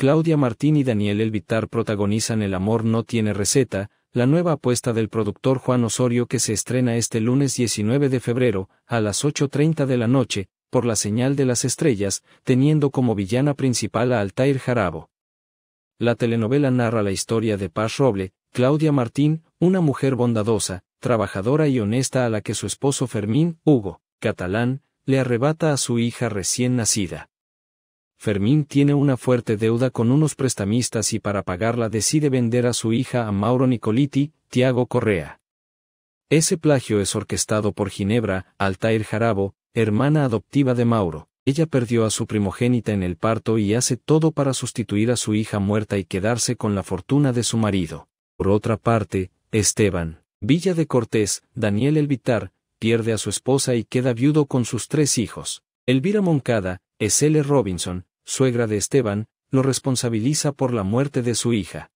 Claudia Martín y Daniel Elvitar protagonizan El amor no tiene receta, la nueva apuesta del productor Juan Osorio que se estrena este lunes 19 de febrero, a las 8.30 de la noche, por la señal de las estrellas, teniendo como villana principal a Altair Jarabo. La telenovela narra la historia de Paz Roble, Claudia Martín, una mujer bondadosa, trabajadora y honesta a la que su esposo Fermín, Hugo, catalán, le arrebata a su hija recién nacida. Fermín tiene una fuerte deuda con unos prestamistas y para pagarla decide vender a su hija a Mauro Nicoliti, Tiago Correa. Ese plagio es orquestado por Ginebra, Altair Jarabo, hermana adoptiva de Mauro. Ella perdió a su primogénita en el parto y hace todo para sustituir a su hija muerta y quedarse con la fortuna de su marido. Por otra parte, Esteban, Villa de Cortés, Daniel Elvitar, pierde a su esposa y queda viudo con sus tres hijos. Elvira Moncada, L. Robinson, suegra de Esteban, lo responsabiliza por la muerte de su hija.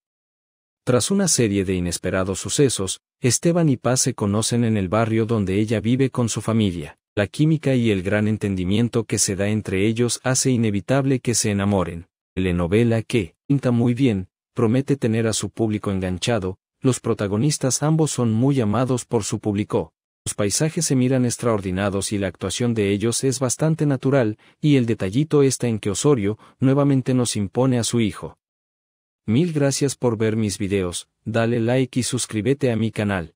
Tras una serie de inesperados sucesos, Esteban y Paz se conocen en el barrio donde ella vive con su familia. La química y el gran entendimiento que se da entre ellos hace inevitable que se enamoren. La novela que, pinta muy bien, promete tener a su público enganchado, los protagonistas ambos son muy amados por su público, los paisajes se miran extraordinados y la actuación de ellos es bastante natural, y el detallito está en que Osorio nuevamente nos impone a su hijo. Mil gracias por ver mis videos, dale like y suscríbete a mi canal.